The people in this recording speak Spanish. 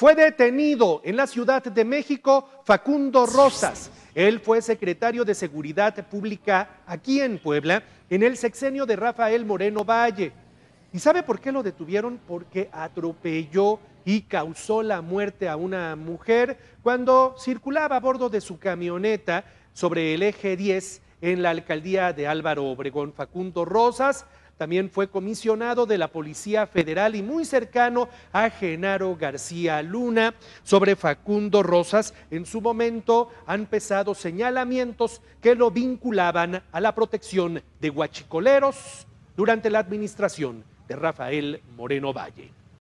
Fue detenido en la Ciudad de México Facundo Rosas. Él fue secretario de Seguridad Pública aquí en Puebla en el sexenio de Rafael Moreno Valle. ¿Y sabe por qué lo detuvieron? Porque atropelló y causó la muerte a una mujer cuando circulaba a bordo de su camioneta sobre el eje 10 en la alcaldía de Álvaro Obregón. Facundo Rosas también fue comisionado de la Policía Federal y muy cercano a Genaro García Luna. Sobre Facundo Rosas, en su momento han pesado señalamientos que lo vinculaban a la protección de guachicoleros durante la administración de Rafael Moreno Valle.